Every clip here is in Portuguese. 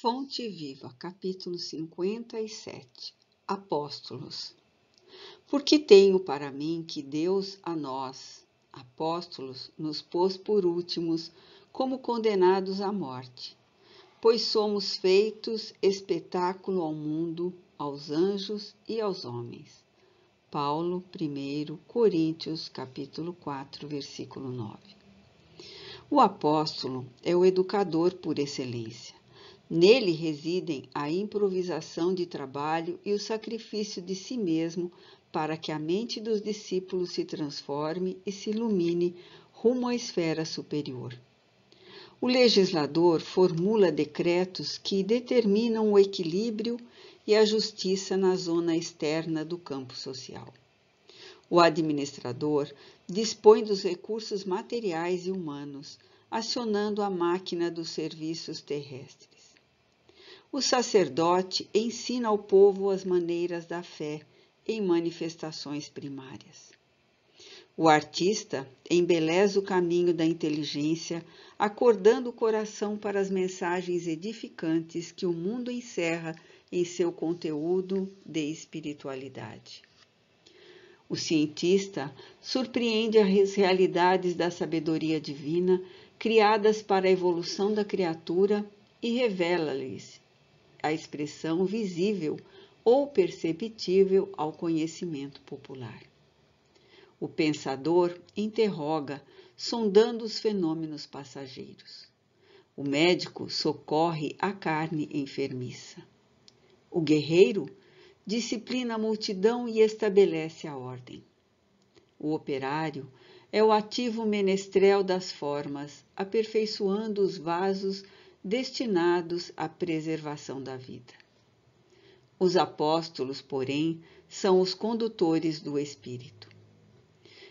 Fonte Viva, capítulo 57 Apóstolos Porque tenho para mim que Deus a nós, apóstolos, nos pôs por últimos, como condenados à morte. Pois somos feitos espetáculo ao mundo, aos anjos e aos homens. Paulo, 1 Coríntios, capítulo 4, versículo 9. O apóstolo é o educador por excelência Nele residem a improvisação de trabalho e o sacrifício de si mesmo para que a mente dos discípulos se transforme e se ilumine rumo à esfera superior. O legislador formula decretos que determinam o equilíbrio e a justiça na zona externa do campo social. O administrador dispõe dos recursos materiais e humanos, acionando a máquina dos serviços terrestres. O sacerdote ensina ao povo as maneiras da fé em manifestações primárias. O artista embeleza o caminho da inteligência, acordando o coração para as mensagens edificantes que o mundo encerra em seu conteúdo de espiritualidade. O cientista surpreende as realidades da sabedoria divina criadas para a evolução da criatura e revela-lhes a expressão visível ou perceptível ao conhecimento popular. O pensador interroga, sondando os fenômenos passageiros. O médico socorre a carne enfermiça. O guerreiro disciplina a multidão e estabelece a ordem. O operário é o ativo menestrel das formas, aperfeiçoando os vasos destinados à preservação da vida. Os apóstolos, porém, são os condutores do Espírito.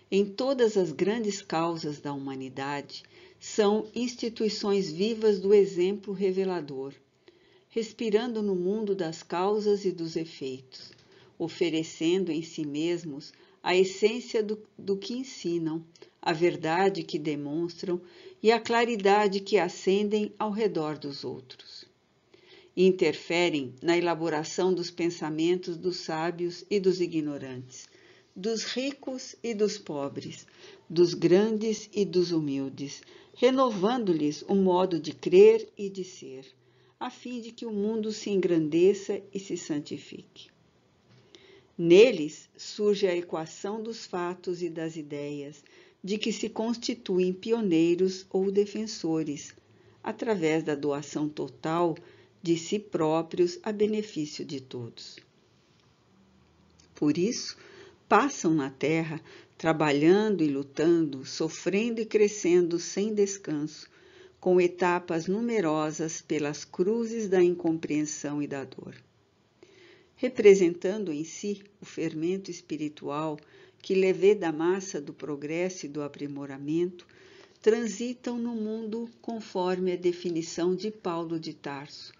Em todas as grandes causas da humanidade, são instituições vivas do exemplo revelador, respirando no mundo das causas e dos efeitos, oferecendo em si mesmos a essência do, do que ensinam, a verdade que demonstram e a claridade que acendem ao redor dos outros. Interferem na elaboração dos pensamentos dos sábios e dos ignorantes, dos ricos e dos pobres, dos grandes e dos humildes, renovando-lhes o modo de crer e de ser, a fim de que o mundo se engrandeça e se santifique. Neles surge a equação dos fatos e das ideias, de que se constituem pioneiros ou defensores, através da doação total de si próprios a benefício de todos. Por isso, passam na terra, trabalhando e lutando, sofrendo e crescendo sem descanso, com etapas numerosas pelas cruzes da incompreensão e da dor representando em si o fermento espiritual que levê da massa do progresso e do aprimoramento, transitam no mundo conforme a definição de Paulo de Tarso,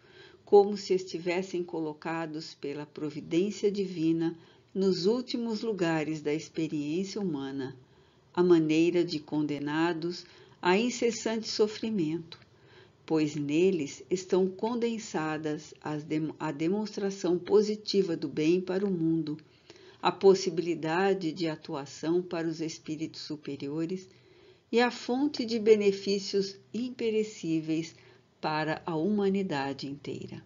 como se estivessem colocados pela providência divina nos últimos lugares da experiência humana, à maneira de condenados a incessante sofrimento, pois neles estão condensadas a demonstração positiva do bem para o mundo, a possibilidade de atuação para os espíritos superiores e a fonte de benefícios imperecíveis para a humanidade inteira.